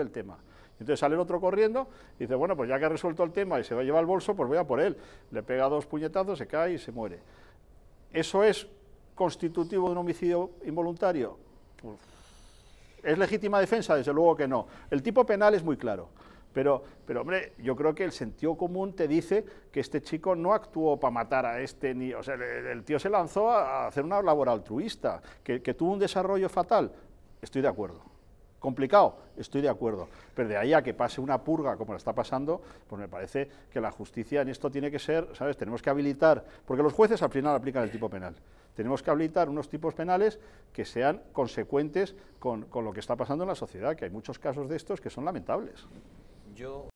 el tema. Entonces sale el otro corriendo y dice, bueno, pues ya que ha resuelto el tema y se va a llevar el bolso, pues voy a por él. Le pega dos puñetazos, se cae y se muere. ¿Eso es constitutivo de un homicidio involuntario? ¿Es legítima defensa? Desde luego que no. El tipo penal es muy claro. Pero, pero, hombre, yo creo que el sentido común te dice que este chico no actuó para matar a este ni. O sea, el, tío se lanzó a, hacer una labor altruista, que tuvo un desarrollo fatal. Estoy de acuerdo complicado, estoy de acuerdo, pero de ahí a que pase una purga como la está pasando, pues me parece que la justicia en esto tiene que ser, ¿sabes? Tenemos que habilitar, porque los jueces al final aplican el tipo penal, tenemos que habilitar unos tipos penales que sean consecuentes con, lo que está pasando en la sociedad, que hay muchos casos de estos que son lamentables. Yo